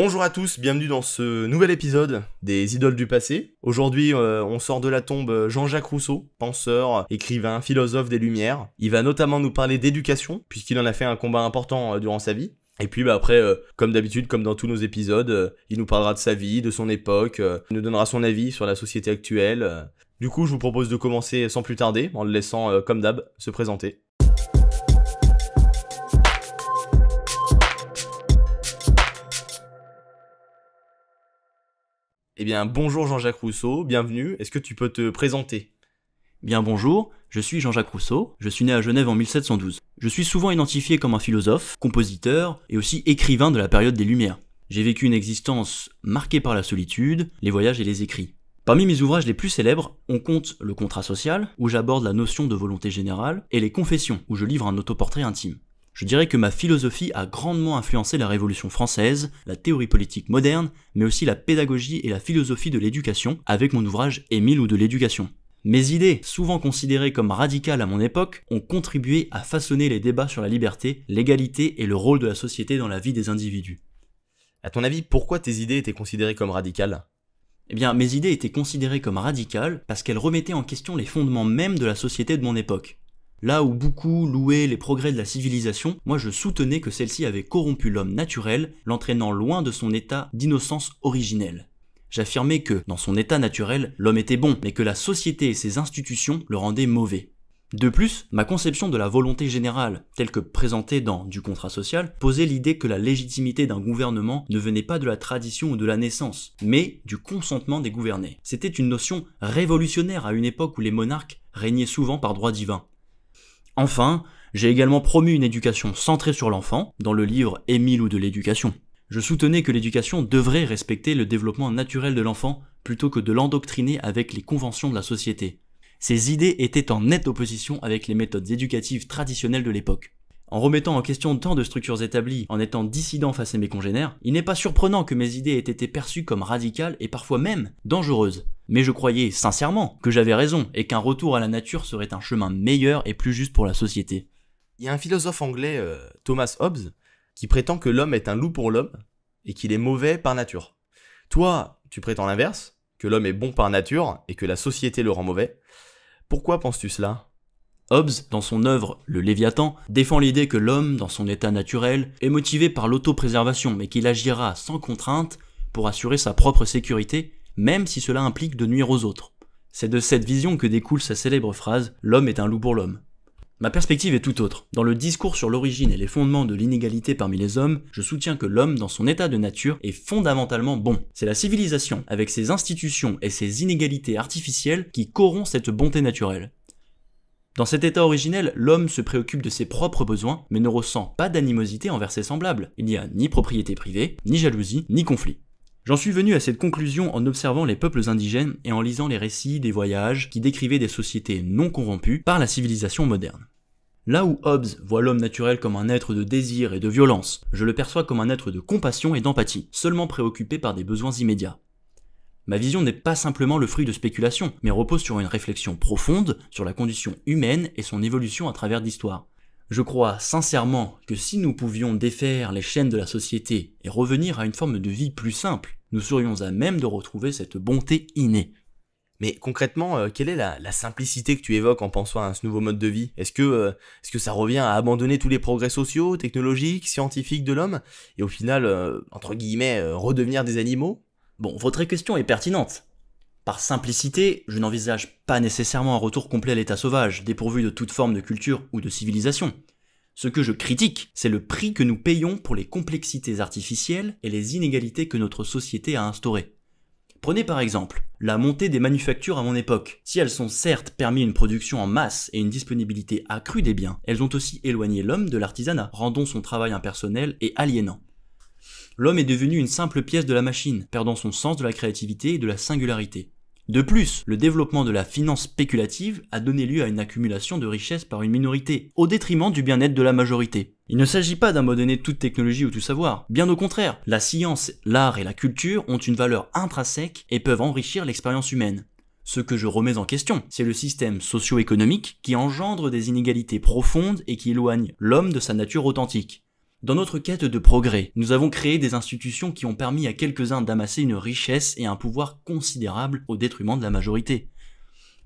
Bonjour à tous, bienvenue dans ce nouvel épisode des Idoles du passé. Aujourd'hui, euh, on sort de la tombe Jean-Jacques Rousseau, penseur, écrivain, philosophe des Lumières. Il va notamment nous parler d'éducation, puisqu'il en a fait un combat important euh, durant sa vie. Et puis bah, après, euh, comme d'habitude, comme dans tous nos épisodes, il nous parlera de sa vie, de son époque, il nous donnera son avis sur la société actuelle. Du coup, je vous propose de commencer sans plus tarder, en le laissant, comme d'hab, se présenter. Eh bien, bonjour Jean-Jacques Rousseau, bienvenue. Est-ce que tu peux te présenter Bien bonjour, je suis Jean-Jacques Rousseau, je suis né à Genève en 1712. Je suis souvent identifié comme un philosophe, compositeur et aussi écrivain de la période des Lumières. J'ai vécu une existence marquée par la solitude, les voyages et les écrits. Parmi mes ouvrages les plus célèbres, on compte Le contrat social, où j'aborde la notion de volonté générale, et Les confessions, où je livre un autoportrait intime. Je dirais que ma philosophie a grandement influencé la Révolution française, la théorie politique moderne, mais aussi la pédagogie et la philosophie de l'éducation, avec mon ouvrage Émile ou de l'éducation. Mes idées, souvent considérées comme radicales à mon époque, ont contribué à façonner les débats sur la liberté, l'égalité et le rôle de la société dans la vie des individus. À ton avis, pourquoi tes idées étaient considérées comme radicales Eh bien, mes idées étaient considérées comme radicales parce qu'elles remettaient en question les fondements mêmes de la société de mon époque. Là où beaucoup louaient les progrès de la civilisation, moi je soutenais que celle-ci avait corrompu l'homme naturel, l'entraînant loin de son état d'innocence originelle. J'affirmais que, dans son état naturel, l'homme était bon, mais que la société et ses institutions le rendaient mauvais. De plus, ma conception de la volonté générale, telle que présentée dans Du contrat social, posait l'idée que la légitimité d'un gouvernement ne venait pas de la tradition ou de la naissance, mais du consentement des gouvernés. C'était une notion révolutionnaire à une époque où les monarques régnaient souvent par droit divin. Enfin, j'ai également promu une éducation centrée sur l'enfant, dans le livre Émile ou de l'éducation. Je soutenais que l'éducation devrait respecter le développement naturel de l'enfant plutôt que de l'endoctriner avec les conventions de la société. Ces idées étaient en nette opposition avec les méthodes éducatives traditionnelles de l'époque. En remettant en question tant de structures établies, en étant dissident face à mes congénères, il n'est pas surprenant que mes idées aient été perçues comme radicales et parfois même dangereuses. Mais je croyais sincèrement que j'avais raison et qu'un retour à la nature serait un chemin meilleur et plus juste pour la société. Il y a un philosophe anglais, euh, Thomas Hobbes, qui prétend que l'homme est un loup pour l'homme et qu'il est mauvais par nature. Toi, tu prétends l'inverse, que l'homme est bon par nature et que la société le rend mauvais. Pourquoi penses-tu cela Hobbes, dans son œuvre Le Léviathan, défend l'idée que l'homme, dans son état naturel, est motivé par l'autopréservation, mais qu'il agira sans contrainte pour assurer sa propre sécurité, même si cela implique de nuire aux autres. C'est de cette vision que découle sa célèbre phrase L'homme est un loup pour l'homme. Ma perspective est tout autre. Dans le discours sur l'origine et les fondements de l'inégalité parmi les hommes, je soutiens que l'homme, dans son état de nature, est fondamentalement bon. C'est la civilisation, avec ses institutions et ses inégalités artificielles, qui corrompt cette bonté naturelle. Dans cet état originel, l'homme se préoccupe de ses propres besoins, mais ne ressent pas d'animosité envers ses semblables. Il n'y a ni propriété privée, ni jalousie, ni conflit. J'en suis venu à cette conclusion en observant les peuples indigènes et en lisant les récits des voyages qui décrivaient des sociétés non corrompues par la civilisation moderne. Là où Hobbes voit l'homme naturel comme un être de désir et de violence, je le perçois comme un être de compassion et d'empathie, seulement préoccupé par des besoins immédiats ma vision n'est pas simplement le fruit de spéculation, mais repose sur une réflexion profonde sur la condition humaine et son évolution à travers l'histoire. Je crois sincèrement que si nous pouvions défaire les chaînes de la société et revenir à une forme de vie plus simple, nous serions à même de retrouver cette bonté innée. Mais concrètement, euh, quelle est la, simplicité que tu évoques en pensant à ce nouveau mode de vie Est-ce que, euh, que ça revient à abandonner tous les progrès sociaux, technologiques, scientifiques de l'homme et au final, euh, entre guillemets, redevenir des animaux Bon, votre question est pertinente. Par simplicité, je n'envisage pas nécessairement un retour complet à l'état sauvage, dépourvu de toute forme de culture ou de civilisation. Ce que je critique, c'est le prix que nous payons pour les complexités artificielles et les inégalités que notre société a instaurées. Prenez par exemple la montée des manufactures à mon époque. Si elles ont certes permis une production en masse et une disponibilité accrue des biens, elles ont aussi éloigné l'homme de l'artisanat, rendant son travail impersonnel et aliénant l'homme est devenu une simple pièce de la machine, perdant son sens de la créativité et de la singularité. De plus, le développement de la finance spéculative a donné lieu à une accumulation de richesses par une minorité, au détriment du bien-être de la majorité. Il ne s'agit pas d'abandonner toute technologie ou tout savoir, bien au contraire, la science, l'art et la culture ont une valeur intrinsèque et peuvent enrichir l'expérience humaine. Ce que je remets en question, c'est le système socio-économique qui engendre des inégalités profondes et qui éloigne l'homme de sa nature authentique. Dans notre quête de progrès, nous avons créé des institutions qui ont permis à quelques-uns d'amasser une richesse et un pouvoir considérable au détriment de la majorité.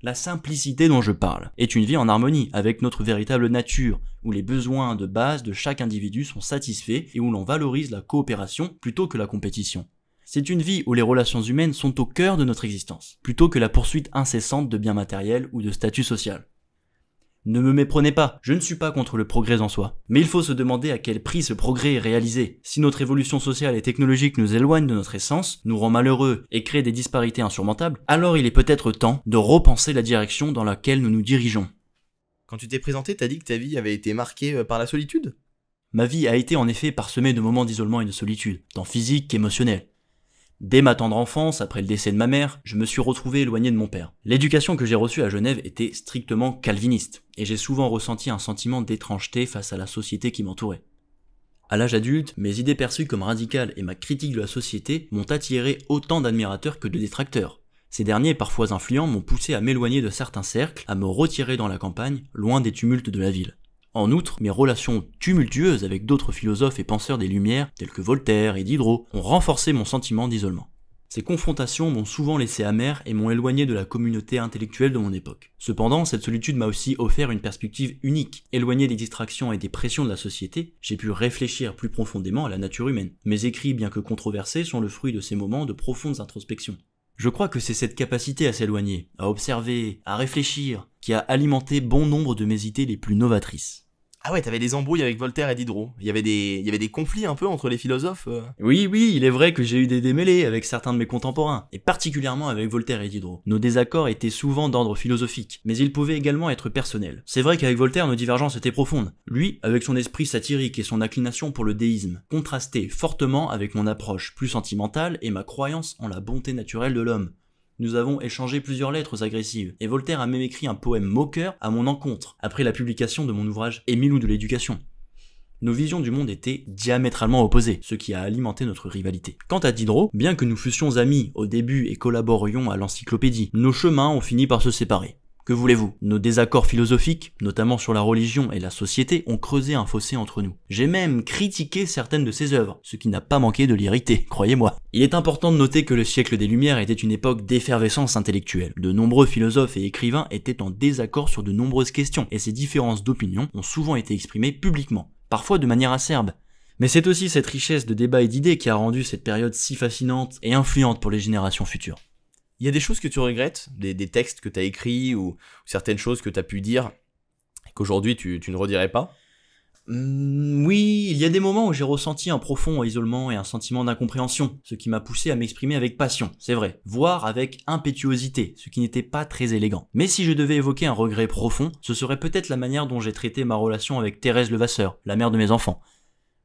La simplicité dont je parle est une vie en harmonie avec notre véritable nature, où les besoins de base de chaque individu sont satisfaits et où l'on valorise la coopération plutôt que la compétition. C'est une vie où les relations humaines sont au cœur de notre existence, plutôt que la poursuite incessante de biens matériels ou de statut social. Ne me méprenez pas, je ne suis pas contre le progrès en soi. Mais il faut se demander à quel prix ce progrès est réalisé. Si notre évolution sociale et technologique nous éloigne de notre essence, nous rend malheureux et crée des disparités insurmontables, alors il est peut-être temps de repenser la direction dans laquelle nous nous dirigeons. Quand tu t'es présenté, t'as dit que ta vie avait été marquée euh, par la solitude Ma vie a été en effet parsemée de moments d'isolement et de solitude, tant physique qu'émotionnel. Dès ma tendre enfance, après le décès de ma mère, je me suis retrouvé éloigné de mon père. L'éducation que j'ai reçue à Genève était strictement calviniste, et j'ai souvent ressenti un sentiment d'étrangeté face à la société qui m'entourait. À l'âge adulte, mes idées perçues comme radicales et ma critique de la société m'ont attiré autant d'admirateurs que de détracteurs. Ces derniers, parfois influents, m'ont poussé à m'éloigner de certains cercles, à me retirer dans la campagne, loin des tumultes de la ville. En outre, mes relations tumultueuses avec d'autres philosophes et penseurs des Lumières, tels que Voltaire et Diderot, ont renforcé mon sentiment d'isolement. Ces confrontations m'ont souvent laissé amer et m'ont éloigné de la communauté intellectuelle de mon époque. Cependant, cette solitude m'a aussi offert une perspective unique. Éloigné des distractions et des pressions de la société, j'ai pu réfléchir plus profondément à la nature humaine. Mes écrits, bien que controversés, sont le fruit de ces moments de profondes introspections. Je crois que c'est cette capacité à s'éloigner, à observer, à réfléchir, qui a alimenté bon nombre de mes idées les plus novatrices. Ah ouais, t'avais des embrouilles avec Voltaire et Diderot. Il y avait des, il y avait des conflits un peu entre les philosophes. Euh. Oui, oui, il est vrai que j'ai eu des démêlés avec certains de mes contemporains, et particulièrement avec Voltaire et Diderot. Nos désaccords étaient souvent d'ordre philosophique, mais ils pouvaient également être personnels. C'est vrai qu'avec Voltaire, nos divergences étaient profondes. Lui, avec son esprit satirique et son inclination pour le déisme, contrastait fortement avec mon approche plus sentimentale et ma croyance en la bonté naturelle de l'homme. Nous avons échangé plusieurs lettres agressives, et Voltaire a même écrit un poème moqueur à mon encontre, après la publication de mon ouvrage Émile ou de l'éducation. Nos visions du monde étaient diamétralement opposées, ce qui a alimenté notre rivalité. Quant à Diderot, bien que nous fussions amis au début et collaborions à l'encyclopédie, nos chemins ont fini par se séparer. Que voulez-vous Nos désaccords philosophiques, notamment sur la religion et la société, ont creusé un fossé entre nous. J'ai même critiqué certaines de ses œuvres, ce qui n'a pas manqué de l'irriter, croyez-moi. Il est important de noter que le siècle des Lumières était une époque d'effervescence intellectuelle. De nombreux philosophes et écrivains étaient en désaccord sur de nombreuses questions, et ces différences d'opinion ont souvent été exprimées publiquement, parfois de manière acerbe. Mais c'est aussi cette richesse de débats et d'idées qui a rendu cette période si fascinante et influente pour les générations futures il y a des choses que tu regrettes, des, textes que tu as écrits ou, certaines choses que tu as pu dire qu'aujourd'hui tu, ne redirais pas mmh, Oui, il y a des moments où j'ai ressenti un profond isolement et un sentiment d'incompréhension, ce qui m'a poussé à m'exprimer avec passion, c'est vrai, voire avec impétuosité, ce qui n'était pas très élégant. Mais si je devais évoquer un regret profond, ce serait peut-être la manière dont j'ai traité ma relation avec Thérèse Levasseur, la mère de mes enfants.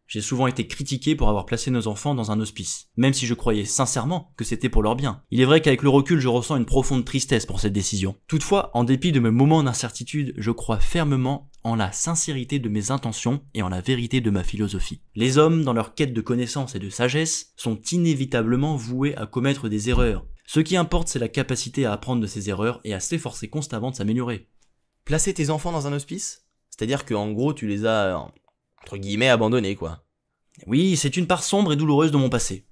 J'ai souvent été critiqué pour avoir placé nos enfants dans un hospice, même si je croyais sincèrement que c'était pour leur bien. Il est vrai qu'avec le recul, je ressens une profonde tristesse pour cette décision. Toutefois, en dépit de mes moments d'incertitude, je crois fermement en la sincérité de mes intentions et en la vérité de ma philosophie. Les hommes, dans leur quête de connaissance et de sagesse, sont inévitablement voués à commettre des erreurs. Ce qui importe, c'est la capacité à apprendre de ces erreurs et à s'efforcer constamment de s'améliorer. Placer tes enfants dans un hospice C'est-à-dire que en gros, tu les as euh, entre guillemets, abandonné, quoi. Oui, c'est une part sombre et douloureuse de mon passé.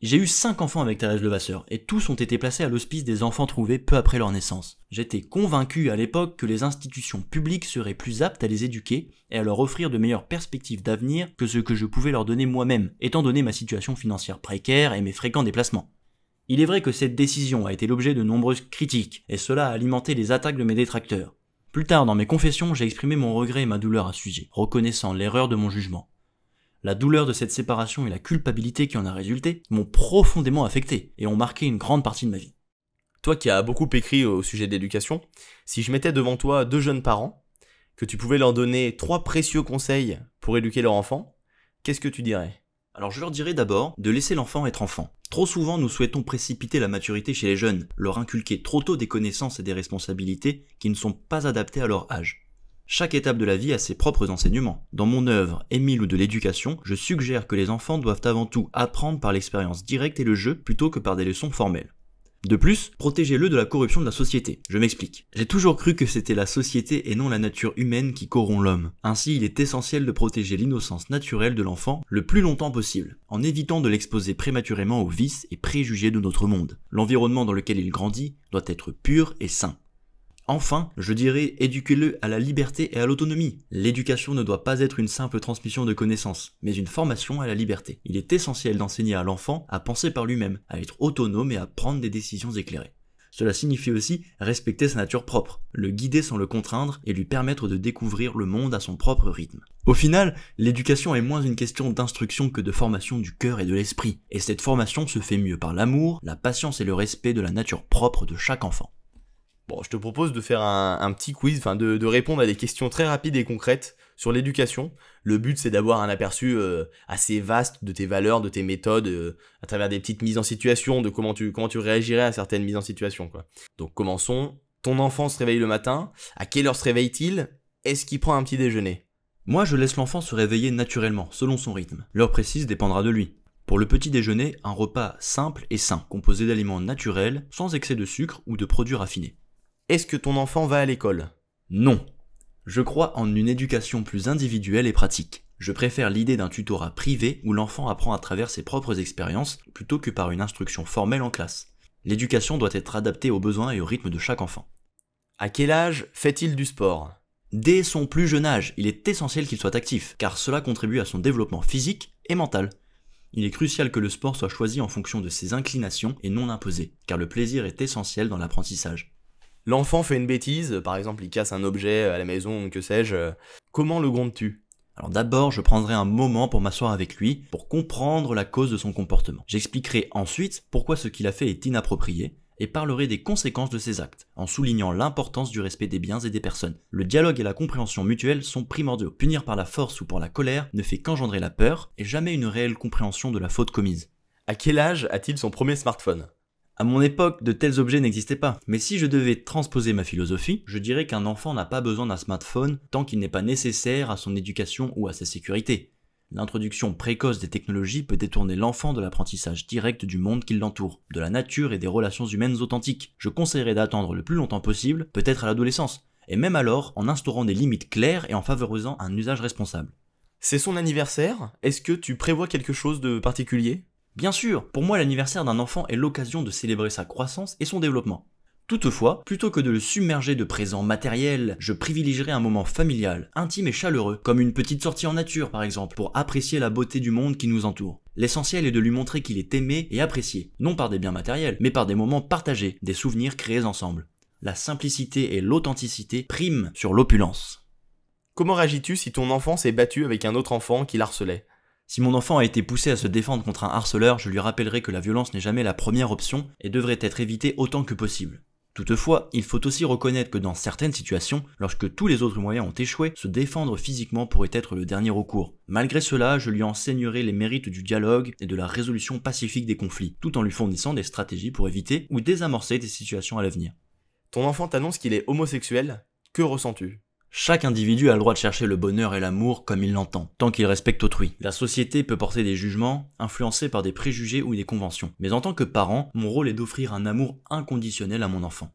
J'ai eu cinq enfants avec Thérèse Levasseur, et tous ont été placés à l'hospice des enfants trouvés peu après leur naissance. J'étais convaincu à l'époque que les institutions publiques seraient plus aptes à les éduquer et à leur offrir de meilleures perspectives d'avenir que ce que je pouvais leur donner moi-même, étant donné ma situation financière précaire et mes fréquents déplacements. Il est vrai que cette décision a été l'objet de nombreuses critiques, et cela a alimenté les attaques de mes détracteurs. Plus tard, dans mes confessions, j'ai exprimé mon regret et ma douleur à ce sujet, reconnaissant l'erreur de mon jugement. La douleur de cette séparation et la culpabilité qui en a résulté m'ont profondément affecté et ont marqué une grande partie de ma vie. Toi qui as beaucoup écrit au sujet de l'éducation, si je mettais devant toi deux jeunes parents, que tu pouvais leur donner trois précieux conseils pour éduquer leur enfant, qu'est-ce que tu dirais alors je leur dirais d'abord de laisser l'enfant être enfant. Trop souvent nous souhaitons précipiter la maturité chez les jeunes, leur inculquer trop tôt des connaissances et des responsabilités qui ne sont pas adaptées à leur âge. Chaque étape de la vie a ses propres enseignements. Dans mon œuvre Émile ou de l'éducation, je suggère que les enfants doivent avant tout apprendre par l'expérience directe et le jeu plutôt que par des leçons formelles. De plus, protégez-le de la corruption de la société. Je m'explique. J'ai toujours cru que c'était la société et non la nature humaine qui corrompt l'homme. Ainsi, il est essentiel de protéger l'innocence naturelle de l'enfant le plus longtemps possible, en évitant de l'exposer prématurément aux vices et préjugés de notre monde. L'environnement dans lequel il grandit doit être pur et sain. Enfin, je dirais, éduquez-le à la liberté et à l'autonomie. L'éducation ne doit pas être une simple transmission de connaissances, mais une formation à la liberté. Il est essentiel d'enseigner à l'enfant à penser par lui-même, à être autonome et à prendre des décisions éclairées. Cela signifie aussi respecter sa nature propre, le guider sans le contraindre et lui permettre de découvrir le monde à son propre rythme. Au final, l'éducation est moins une question d'instruction que de formation du cœur et de l'esprit, et cette formation se fait mieux par l'amour, la patience et le respect de la nature propre de chaque enfant. Bon, je te propose de faire un, petit quiz, enfin de, répondre à des questions très rapides et concrètes sur l'éducation. Le but, c'est d'avoir un aperçu euh, assez vaste de tes valeurs, de tes méthodes, euh, à travers des petites mises en situation, de comment tu, comment tu réagirais à certaines mises en situation. Quoi. Donc commençons. Ton enfant se réveille le matin. À quelle heure se réveille-t-il Est-ce qu'il prend un petit déjeuner Moi, je laisse l'enfant se réveiller naturellement, selon son rythme. L'heure précise dépendra de lui. Pour le petit déjeuner, un repas simple et sain, composé d'aliments naturels, sans excès de sucre ou de produits raffinés. Est-ce que ton enfant va à l'école Non. Je crois en une éducation plus individuelle et pratique. Je préfère l'idée d'un tutorat privé où l'enfant apprend à travers ses propres expériences plutôt que par une instruction formelle en classe. L'éducation doit être adaptée aux besoins et au rythme de chaque enfant. À quel âge fait-il du sport Dès son plus jeune âge, il est essentiel qu'il soit actif, car cela contribue à son développement physique et mental. Il est crucial que le sport soit choisi en fonction de ses inclinations et non imposé, car le plaisir est essentiel dans l'apprentissage l'enfant fait une bêtise, par exemple il casse un objet à la maison, que sais-je, comment le gronde tu alors d'abord, je prendrai un moment pour m'asseoir avec lui, pour comprendre la cause de son comportement. J'expliquerai ensuite pourquoi ce qu'il a fait est inapproprié, et parlerai des conséquences de ses actes, en soulignant l'importance du respect des biens et des personnes. Le dialogue et la compréhension mutuelle sont primordiaux. Punir par la force ou par la colère ne fait qu'engendrer la peur, et jamais une réelle compréhension de la faute commise. À quel âge a-t-il son premier smartphone à mon époque, de tels objets n'existaient pas. Mais si je devais transposer ma philosophie, je dirais qu'un enfant n'a pas besoin d'un smartphone tant qu'il n'est pas nécessaire à son éducation ou à sa sécurité. L'introduction précoce des technologies peut détourner l'enfant de l'apprentissage direct du monde qui l'entoure, de la nature et des relations humaines authentiques. Je conseillerais d'attendre le plus longtemps possible, peut-être à l'adolescence, et même alors en instaurant des limites claires et en favorisant un usage responsable. C'est son anniversaire Est-ce que tu prévois quelque chose de particulier Bien sûr, pour moi l'anniversaire d'un enfant est l'occasion de célébrer sa croissance et son développement. Toutefois, plutôt que de le submerger de présents matériels, je privilégierais un moment familial, intime et chaleureux, comme une petite sortie en nature par exemple, pour apprécier la beauté du monde qui nous entoure. L'essentiel est de lui montrer qu'il est aimé et apprécié, non par des biens matériels, mais par des moments partagés, des souvenirs créés ensemble. La simplicité et l'authenticité priment sur l'opulence. Comment réagis-tu si ton enfant s'est battu avec un autre enfant qui l'harcelait si mon enfant a été poussé à se défendre contre un harceleur, je lui rappellerai que la violence n'est jamais la première option et devrait être évitée autant que possible. Toutefois, il faut aussi reconnaître que dans certaines situations, lorsque tous les autres moyens ont échoué, se défendre physiquement pourrait être le dernier recours. Malgré cela, je lui enseignerai les mérites du dialogue et de la résolution pacifique des conflits, tout en lui fournissant des stratégies pour éviter ou désamorcer des situations à l'avenir. Ton enfant t'annonce qu'il est homosexuel, que ressens-tu chaque individu a le droit de chercher le bonheur et l'amour comme il l'entend, tant qu'il respecte autrui. La société peut porter des jugements, influencés par des préjugés ou des conventions. Mais en tant que parent, mon rôle est d'offrir un amour inconditionnel à mon enfant.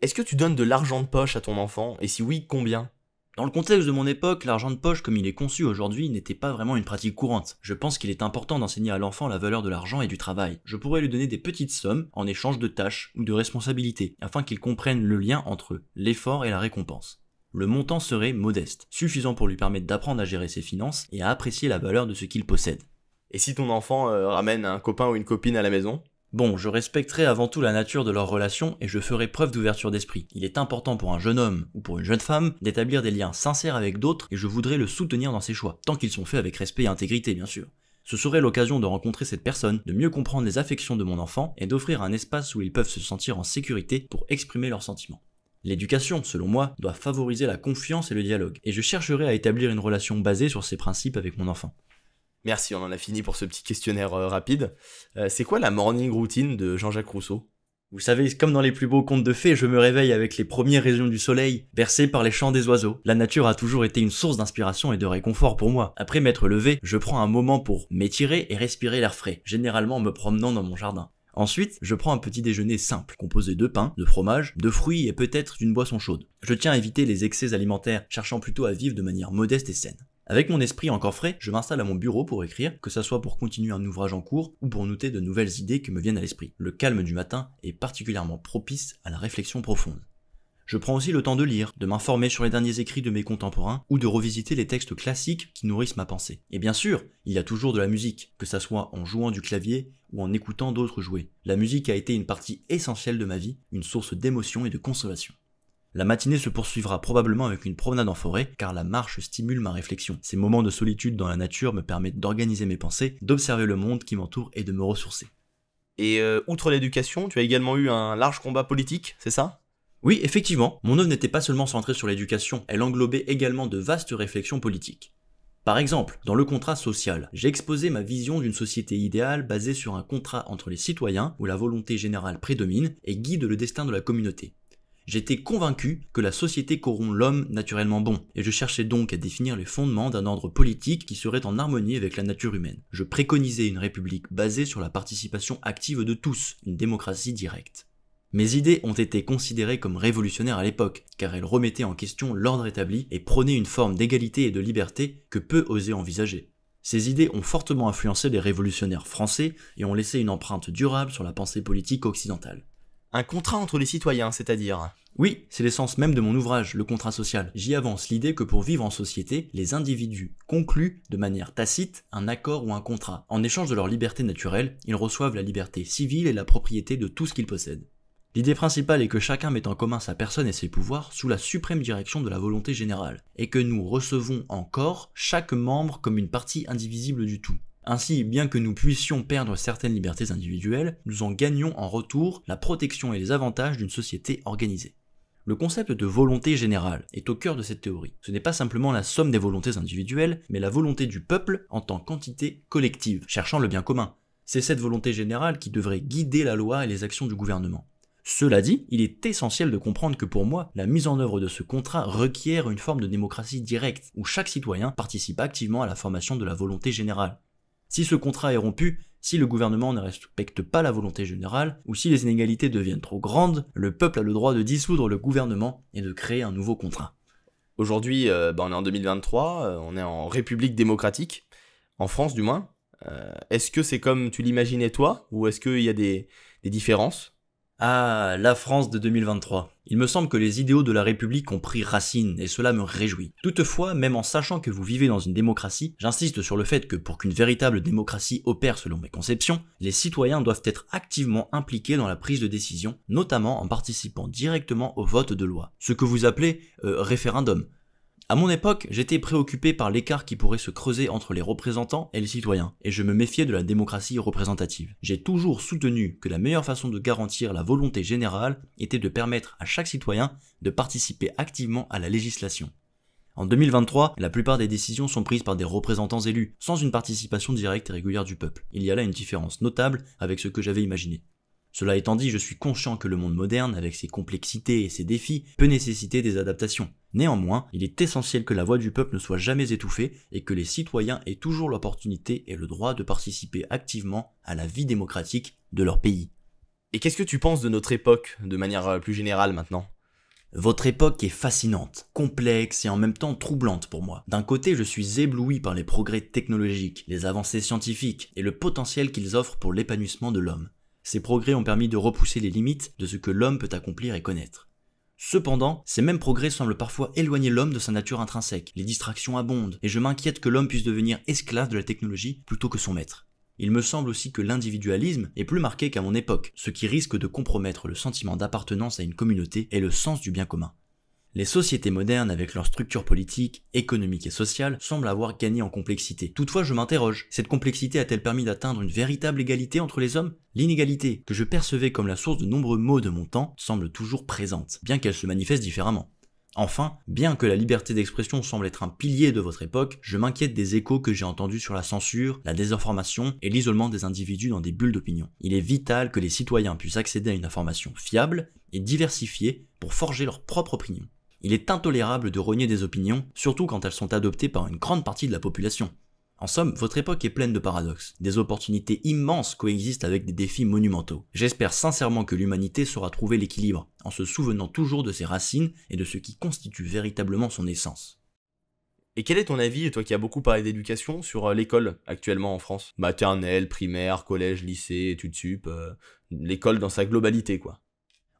Est-ce que tu donnes de l'argent de poche à ton enfant Et si oui, combien dans le contexte de mon époque, l'argent de poche comme il est conçu aujourd'hui n'était pas vraiment une pratique courante. Je pense qu'il est important d'enseigner à l'enfant la valeur de l'argent et du travail. Je pourrais lui donner des petites sommes en échange de tâches ou de responsabilités, afin qu'il comprenne le lien entre l'effort et la récompense le montant serait modeste, suffisant pour lui permettre d'apprendre à gérer ses finances et à apprécier la valeur de ce qu'il possède. Et si ton enfant euh, ramène un copain ou une copine à la maison Bon, je respecterai avant tout la nature de leur relation et je ferai preuve d'ouverture d'esprit. Il est important pour un jeune homme ou pour une jeune femme d'établir des liens sincères avec d'autres et je voudrais le soutenir dans ses choix, tant qu'ils sont faits avec respect et intégrité bien sûr. Ce serait l'occasion de rencontrer cette personne, de mieux comprendre les affections de mon enfant et d'offrir un espace où ils peuvent se sentir en sécurité pour exprimer leurs sentiments. L'éducation, selon moi, doit favoriser la confiance et le dialogue, et je chercherai à établir une relation basée sur ces principes avec mon enfant. Merci, on en a fini pour ce petit questionnaire euh, rapide. Euh, c'est quoi la morning routine de Jean-Jacques Rousseau vous savez, comme dans les plus beaux contes de fées, je me réveille avec les premiers rayons du soleil, bercé par les chants des oiseaux. La nature a toujours été une source d'inspiration et de réconfort pour moi. Après m'être levé, je prends un moment pour m'étirer et respirer l'air frais, généralement en me promenant dans mon jardin. Ensuite, je prends un petit déjeuner simple, composé de pain, de fromage, de fruits et peut-être d'une boisson chaude. Je tiens à éviter les excès alimentaires, cherchant plutôt à vivre de manière modeste et saine. Avec mon esprit encore frais, je m'installe à mon bureau pour écrire, que ce soit pour continuer un ouvrage en cours ou pour noter de nouvelles idées qui me viennent à l'esprit. Le calme du matin est particulièrement propice à la réflexion profonde. Je prends aussi le temps de lire, de m'informer sur les derniers écrits de mes contemporains ou de revisiter les textes classiques qui nourrissent ma pensée. Et bien sûr, il y a toujours de la musique, que ça soit en jouant du clavier ou en écoutant d'autres jouer. La musique a été une partie essentielle de ma vie, une source d'émotion et de consolation. La matinée se poursuivra probablement avec une promenade en forêt, car la marche stimule ma réflexion. Ces moments de solitude dans la nature me permettent d'organiser mes pensées, d'observer le monde qui m'entoure et de me ressourcer. Et euh, outre l'éducation, tu as également eu un large combat politique, c'est ça oui, effectivement, mon œuvre n'était pas seulement centrée sur l'éducation, elle englobait également de vastes réflexions politiques. Par exemple, dans le contrat social, j'ai exposé ma vision d'une société idéale basée sur un contrat entre les citoyens où la volonté générale prédomine et guide le destin de la communauté. J'étais convaincu que la société corrompt l'homme naturellement bon, et je cherchais donc à définir les fondements d'un ordre politique qui serait en harmonie avec la nature humaine. Je préconisais une république basée sur la participation active de tous, une démocratie directe. Mes idées ont été considérées comme révolutionnaires à l'époque, car elles remettaient en question l'ordre établi et prônaient une forme d'égalité et de liberté que peu osaient envisager. Ces idées ont fortement influencé les révolutionnaires français et ont laissé une empreinte durable sur la pensée politique occidentale. Un contrat entre les citoyens, c'est-à-dire Oui, c'est l'essence même de mon ouvrage, le contrat social. J'y avance l'idée que pour vivre en société, les individus concluent, de manière tacite, un accord ou un contrat. En échange de leur liberté naturelle, ils reçoivent la liberté civile et la propriété de tout ce qu'ils possèdent. L'idée principale est que chacun met en commun sa personne et ses pouvoirs sous la suprême direction de la volonté générale, et que nous recevons encore chaque membre comme une partie indivisible du tout. Ainsi, bien que nous puissions perdre certaines libertés individuelles, nous en gagnons en retour la protection et les avantages d'une société organisée. Le concept de volonté générale est au cœur de cette théorie. Ce n'est pas simplement la somme des volontés individuelles, mais la volonté du peuple en tant qu'entité collective, cherchant le bien commun. C'est cette volonté générale qui devrait guider la loi et les actions du gouvernement. Cela dit, il est essentiel de comprendre que pour moi, la mise en œuvre de ce contrat requiert une forme de démocratie directe, où chaque citoyen participe activement à la formation de la volonté générale. Si ce contrat est rompu, si le gouvernement ne respecte pas la volonté générale, ou si les inégalités deviennent trop grandes, le peuple a le droit de dissoudre le gouvernement et de créer un nouveau contrat. Aujourd'hui, euh, ben, on est en 2023, euh, on est en République démocratique, en France du moins. Euh, est-ce que c'est comme tu l'imaginais toi, ou est-ce qu'il y a des différences ah, la France de 2023. Il me semble que les idéaux de la République ont pris racine, et cela me réjouit. Toutefois, même en sachant que vous vivez dans une démocratie, j'insiste sur le fait que pour qu'une véritable démocratie opère selon mes conceptions, les citoyens doivent être activement impliqués dans la prise de décision, notamment en participant directement au vote de loi. Ce que vous appelez euh, référendum. À mon époque, j'étais préoccupé par l'écart qui pourrait se creuser entre les représentants et les citoyens, et je me méfiais de la démocratie représentative. J'ai toujours soutenu que la meilleure façon de garantir la volonté générale était de permettre à chaque citoyen de participer activement à la législation. En 2023, la plupart des décisions sont prises par des représentants élus, sans une participation directe et régulière du peuple. Il y a là une différence notable avec ce que j'avais imaginé. Cela étant dit, je suis conscient que le monde moderne, avec ses complexités et ses défis, peut nécessiter des adaptations. Néanmoins, il est essentiel que la voix du peuple ne soit jamais étouffée et que les citoyens aient toujours l'opportunité et le droit de participer activement à la vie démocratique de leur pays. Et qu'est-ce que tu penses de notre époque, de manière euh, plus générale maintenant votre époque est fascinante, complexe et en même temps troublante pour moi. D'un côté, je suis ébloui par les progrès technologiques, les avancées scientifiques et le potentiel qu'ils offrent pour l'épanouissement de l'homme. Ces progrès ont permis de repousser les limites de ce que l'homme peut accomplir et connaître. Cependant, ces mêmes progrès semblent parfois éloigner l'homme de sa nature intrinsèque, les distractions abondent, et je m'inquiète que l'homme puisse devenir esclave de la technologie plutôt que son maître. Il me semble aussi que l'individualisme est plus marqué qu'à mon époque, ce qui risque de compromettre le sentiment d'appartenance à une communauté et le sens du bien commun. Les sociétés modernes, avec leur structure politique, économique et sociale, semblent avoir gagné en complexité. Toutefois, je m'interroge, cette complexité a-t-elle permis d'atteindre une véritable égalité entre les hommes L'inégalité, que je percevais comme la source de nombreux maux de mon temps, semble toujours présente, bien qu'elle se manifeste différemment. Enfin, bien que la liberté d'expression semble être un pilier de votre époque, je m'inquiète des échos que j'ai entendus sur la censure, la désinformation et l'isolement des individus dans des bulles d'opinion. Il est vital que les citoyens puissent accéder à une information fiable et diversifiée pour forger leur propre opinion il est intolérable de renier des opinions, surtout quand elles sont adoptées par une grande partie de la population. En somme, votre époque est pleine de paradoxes. Des opportunités immenses coexistent avec des défis monumentaux. J'espère sincèrement que l'humanité saura trouver l'équilibre, en se souvenant toujours de ses racines et de ce qui constitue véritablement son essence. Et quel est ton avis, toi qui as beaucoup parlé d'éducation, sur euh, l'école actuellement en France Maternelle, primaire, collège, lycée, études sup, euh, l'école dans sa globalité quoi.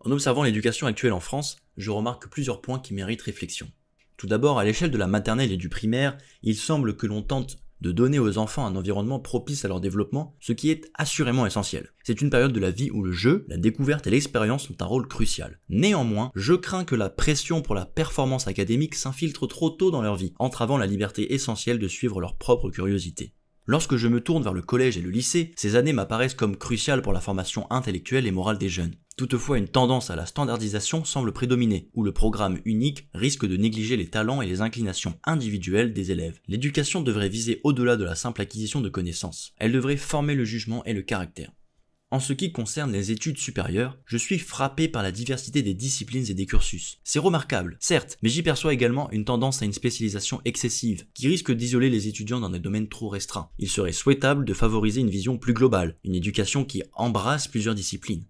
En observant l'éducation actuelle en France, je remarque plusieurs points qui méritent réflexion. Tout d'abord, à l'échelle de la maternelle et du primaire, il semble que l'on tente de donner aux enfants un environnement propice à leur développement, ce qui est assurément essentiel. C'est une période de la vie où le jeu, la découverte et l'expérience ont un rôle crucial. Néanmoins, je crains que la pression pour la performance académique s'infiltre trop tôt dans leur vie, entravant la liberté essentielle de suivre leur propre curiosité. Lorsque je me tourne vers le collège et le lycée, ces années m'apparaissent comme cruciales pour la formation intellectuelle et morale des jeunes. Toutefois, une tendance à la standardisation semble prédominer, où le programme unique risque de négliger les talents et les inclinations individuelles des élèves. L'éducation devrait viser au-delà de la simple acquisition de connaissances. Elle devrait former le jugement et le caractère. En ce qui concerne les études supérieures, je suis frappé par la diversité des disciplines et des cursus. C'est remarquable, certes, mais j'y perçois également une tendance à une spécialisation excessive, qui risque d'isoler les étudiants dans des domaines trop restreints. Il serait souhaitable de favoriser une vision plus globale, une éducation qui embrasse plusieurs disciplines.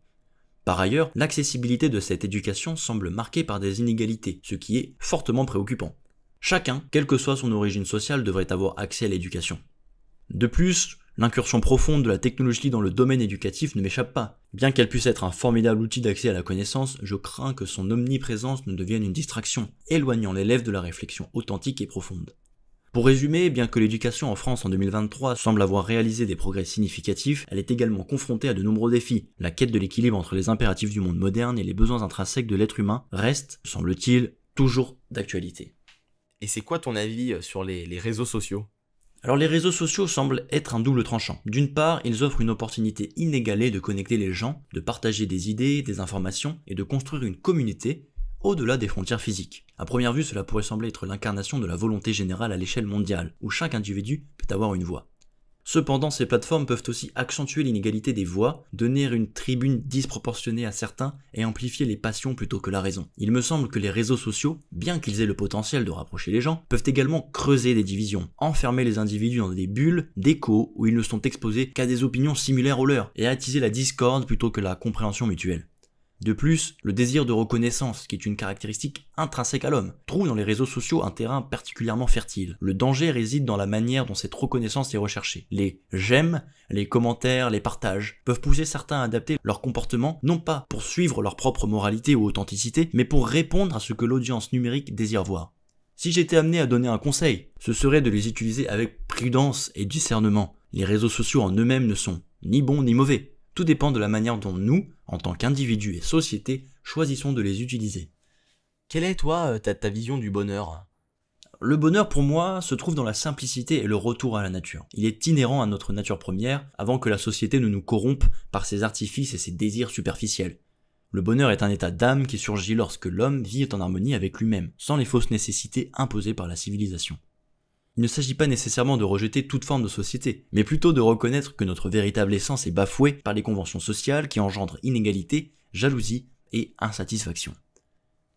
Par ailleurs, l'accessibilité de cette éducation semble marquée par des inégalités, ce qui est fortement préoccupant. Chacun, quelle que soit son origine sociale, devrait avoir accès à l'éducation. De plus, L'incursion profonde de la technologie dans le domaine éducatif ne m'échappe pas. Bien qu'elle puisse être un formidable outil d'accès à la connaissance, je crains que son omniprésence ne devienne une distraction, éloignant l'élève de la réflexion authentique et profonde. Pour résumer, bien que l'éducation en France en 2023 semble avoir réalisé des progrès significatifs, elle est également confrontée à de nombreux défis. La quête de l'équilibre entre les impératifs du monde moderne et les besoins intrinsèques de l'être humain reste, semble-t-il, toujours d'actualité. Et c'est quoi ton avis euh, sur les, réseaux sociaux alors les réseaux sociaux semblent être un double tranchant. D'une part, ils offrent une opportunité inégalée de connecter les gens, de partager des idées, des informations et de construire une communauté, au-delà des frontières physiques. À première vue, cela pourrait sembler être l'incarnation de la volonté générale à l'échelle mondiale, où chaque individu peut avoir une voix. Cependant, ces plateformes peuvent aussi accentuer l'inégalité des voix, donner une tribune disproportionnée à certains et amplifier les passions plutôt que la raison. Il me semble que les réseaux sociaux, bien qu'ils aient le potentiel de rapprocher les gens, peuvent également creuser des divisions, enfermer les individus dans des bulles d'écho où ils ne sont exposés qu'à des opinions similaires aux leurs et attiser la discorde plutôt que la compréhension mutuelle. De plus, le désir de reconnaissance, qui est une caractéristique intrinsèque à l'homme, trouve dans les réseaux sociaux un terrain particulièrement fertile. Le danger réside dans la manière dont cette reconnaissance est recherchée. Les j'aime, les commentaires, les partages peuvent pousser certains à adapter leur comportement, non pas pour suivre leur propre moralité ou authenticité, mais pour répondre à ce que l'audience numérique désire voir. Si j'étais amené à donner un conseil, ce serait de les utiliser avec prudence et discernement. Les réseaux sociaux en eux-mêmes ne sont ni bons ni mauvais. Tout dépend de la manière dont nous, en tant qu'individus et société, choisissons de les utiliser. Quelle est, toi, euh, ta, ta vision du bonheur le bonheur pour moi se trouve dans la simplicité et le retour à la nature. Il est inhérent à notre nature première avant que la société ne nous corrompe par ses artifices et ses désirs superficiels. Le bonheur est un état d'âme qui surgit lorsque l'homme vit en harmonie avec lui-même, sans les fausses nécessités imposées par la civilisation il ne s'agit pas nécessairement de rejeter toute forme de société, mais plutôt de reconnaître que notre véritable essence est bafouée par les conventions sociales qui engendrent inégalité, jalousie et insatisfaction.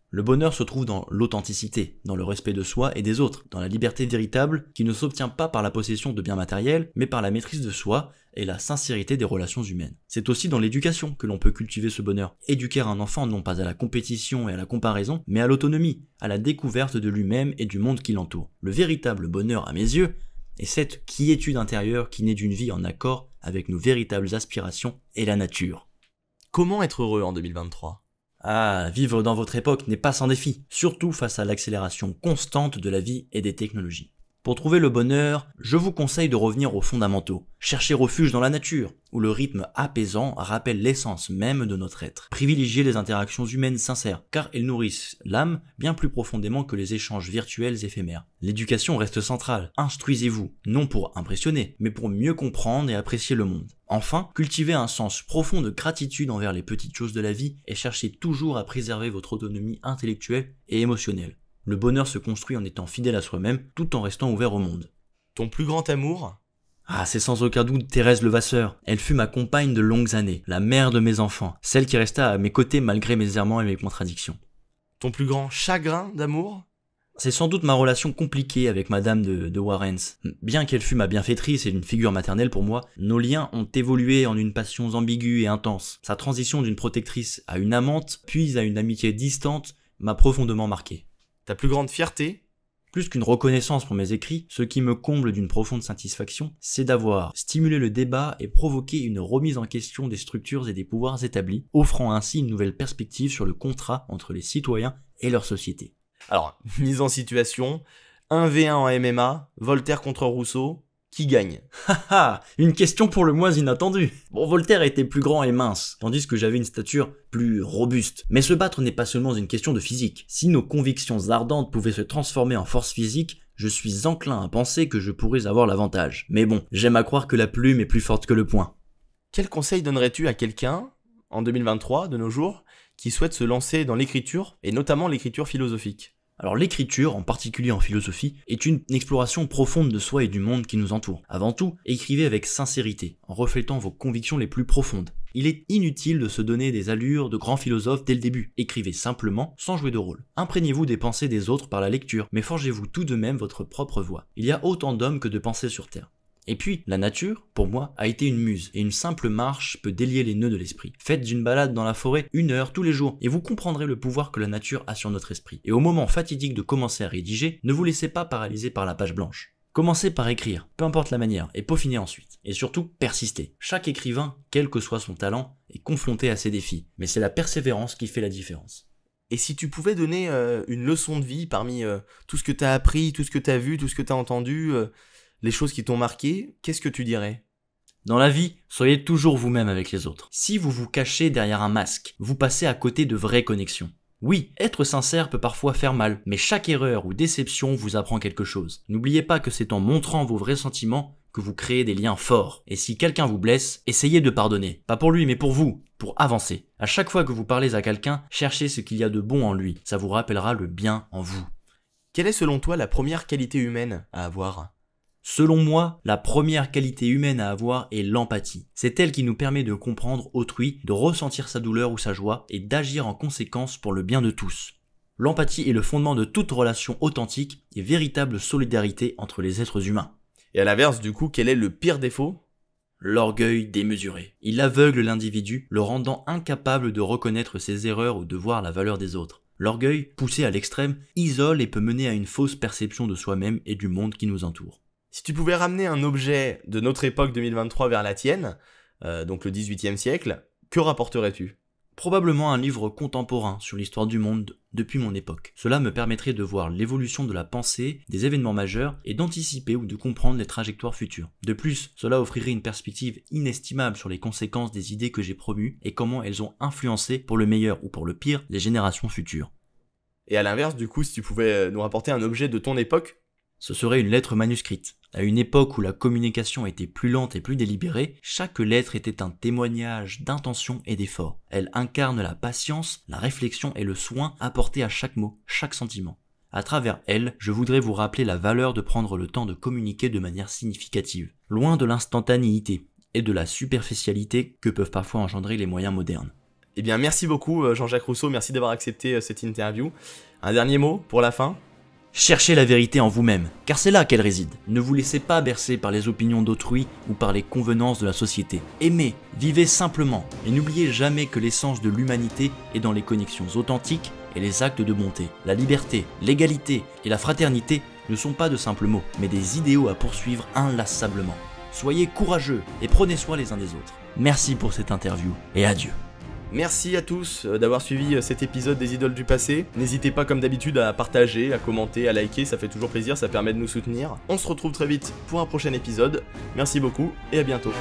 Le bonheur se trouve dans l'authenticité, dans le respect de soi et des autres, dans la liberté véritable qui ne s'obtient pas par la possession de biens matériels, mais par la maîtrise de soi et la sincérité des relations humaines. C'est aussi dans l'éducation que l'on peut cultiver ce bonheur. Éduquer un enfant non pas à la compétition et à la comparaison, mais à l'autonomie, à la découverte de lui-même et du monde qui l'entoure. Le véritable bonheur à mes yeux est cette quiétude intérieure qui naît d'une vie en accord avec nos véritables aspirations et la nature. Comment être heureux en 2023 ah, vivre dans votre époque n'est pas sans défi, surtout face à l'accélération constante de la vie et des technologies. Pour trouver le bonheur, je vous conseille de revenir aux fondamentaux. Cherchez refuge dans la nature, où le rythme apaisant rappelle l'essence même de notre être. Privilégiez les interactions humaines sincères, car elles nourrissent l'âme bien plus profondément que les échanges virtuels éphémères. L'éducation reste centrale. Instruisez-vous, non pour impressionner, mais pour mieux comprendre et apprécier le monde. Enfin, cultivez un sens profond de gratitude envers les petites choses de la vie et cherchez toujours à préserver votre autonomie intellectuelle et émotionnelle. Le bonheur se construit en étant fidèle à soi-même tout en restant ouvert au monde. Ton plus grand amour ah, c'est sans aucun doute Thérèse Levasseur. Elle fut ma compagne de longues années, la mère de mes enfants, celle qui resta à mes côtés malgré mes errements et mes contradictions. Ton plus grand chagrin d'amour C'est sans doute ma relation compliquée avec Madame de, Warrens. Bien qu'elle fût ma bienfaitrice et une figure maternelle pour moi, nos liens ont évolué en une passion ambiguë et intense. Sa transition d'une protectrice à une amante, puis à une amitié distante, m'a profondément marqué plus grande fierté plus qu'une reconnaissance pour mes écrits, ce qui me comble d'une profonde satisfaction, c'est d'avoir stimulé le débat et provoqué une remise en question des structures et des pouvoirs établis, offrant ainsi une nouvelle perspective sur le contrat entre les citoyens et leur société. Alors, mise en situation, 1v1 en MMA, Voltaire contre Rousseau, qui gagne Haha Une question pour le moins inattendue Bon, Voltaire était plus grand et mince, tandis que j'avais une stature plus robuste. Mais se battre n'est pas seulement une question de physique. Si nos convictions ardentes pouvaient se transformer en force physique, je suis enclin à penser que je pourrais avoir l'avantage. Mais bon, j'aime à croire que la plume est plus forte que le poing. Quel conseil donnerais-tu à quelqu'un, en 2023, de nos jours, qui souhaite se lancer dans l'écriture, et notamment l'écriture philosophique alors l'écriture, en particulier en philosophie, est une exploration profonde de soi et du monde qui nous entoure. Avant tout, écrivez avec sincérité, en reflétant vos convictions les plus profondes. Il est inutile de se donner des allures de grands philosophes dès le début. Écrivez simplement, sans jouer de rôle. Imprégnez-vous des pensées des autres par la lecture, mais forgez-vous tout de même votre propre voix. Il y a autant d'hommes que de pensées sur Terre. Et puis, la nature, pour moi, a été une muse, et une simple marche peut délier les nœuds de l'esprit. Faites une balade dans la forêt une heure tous les jours, et vous comprendrez le pouvoir que la nature a sur notre esprit. Et au moment fatidique de commencer à rédiger, ne vous laissez pas paralyser par la page blanche. Commencez par écrire, peu importe la manière, et peaufinez ensuite. Et surtout, persistez. Chaque écrivain, quel que soit son talent, est confronté à ses défis, mais c'est la persévérance qui fait la différence. Et si tu pouvais donner euh, une leçon de vie parmi euh, tout ce que tu as appris, tout ce que tu as vu, tout ce que tu as entendu, euh, les choses qui t'ont marqué, qu'est-ce que tu dirais dans la vie, soyez toujours vous-même avec les autres. Si vous vous cachez derrière un masque, vous passez à côté de vraies connexions. Oui, être sincère peut parfois faire mal, mais chaque erreur ou déception vous apprend quelque chose. N'oubliez pas que c'est en montrant vos vrais sentiments que vous créez des liens forts. Et si quelqu'un vous blesse, essayez de pardonner. Pas pour lui, mais pour vous, pour avancer. À chaque fois que vous parlez à quelqu'un, cherchez ce qu'il y a de bon en lui. Ça vous rappellera le bien en vous. Quelle est selon toi la première qualité humaine à avoir Selon moi, la première qualité humaine à avoir est l'empathie. C'est elle qui nous permet de comprendre autrui, de ressentir sa douleur ou sa joie et d'agir en conséquence pour le bien de tous. L'empathie est le fondement de toute relation authentique et véritable solidarité entre les êtres humains. Et à l'inverse, du coup, quel est le pire défaut L'orgueil démesuré. Il aveugle l'individu, le rendant incapable de reconnaître ses erreurs ou de voir la valeur des autres. L'orgueil, poussé à l'extrême, isole et peut mener à une fausse perception de soi-même et du monde qui nous entoure si tu pouvais ramener un objet de notre époque 2023 vers la tienne, euh, donc le 18e siècle, que rapporterais-tu Probablement un livre contemporain sur l'histoire du monde depuis mon époque. Cela me permettrait de voir l'évolution de la pensée, des événements majeurs et d'anticiper ou de comprendre les trajectoires futures. De plus, cela offrirait une perspective inestimable sur les conséquences des idées que j'ai promues et comment elles ont influencé, pour le meilleur ou pour le pire, les générations futures. Et à l'inverse, du coup, si tu pouvais euh, nous rapporter un objet de ton époque Ce serait une lettre manuscrite. À une époque où la communication était plus lente et plus délibérée, chaque lettre était un témoignage d'intention et d'effort. Elle incarne la patience, la réflexion et le soin apportés à chaque mot, chaque sentiment. À travers elle, je voudrais vous rappeler la valeur de prendre le temps de communiquer de manière significative, loin de l'instantanéité et de la superficialité que peuvent parfois engendrer les moyens modernes. Eh bien, merci beaucoup euh, Jean-Jacques Rousseau, merci d'avoir accepté euh, cette interview. Un dernier mot pour la fin Cherchez la vérité en vous-même, car c'est là qu'elle réside. Ne vous laissez pas bercer par les opinions d'autrui ou par les convenances de la société. Aimez, vivez simplement, et n'oubliez jamais que l'essence de l'humanité est dans les connexions authentiques et les actes de bonté. La liberté, l'égalité et la fraternité ne sont pas de simples mots, mais des idéaux à poursuivre inlassablement. Soyez courageux et prenez soin les uns des autres. Merci pour cette interview et adieu. Merci à tous euh, d'avoir suivi euh, cet épisode des Idoles du passé. N'hésitez pas comme d'habitude à partager, à commenter, à liker, ça fait toujours plaisir, ça permet de nous soutenir. On se retrouve très vite pour un prochain épisode. Merci beaucoup et à bientôt.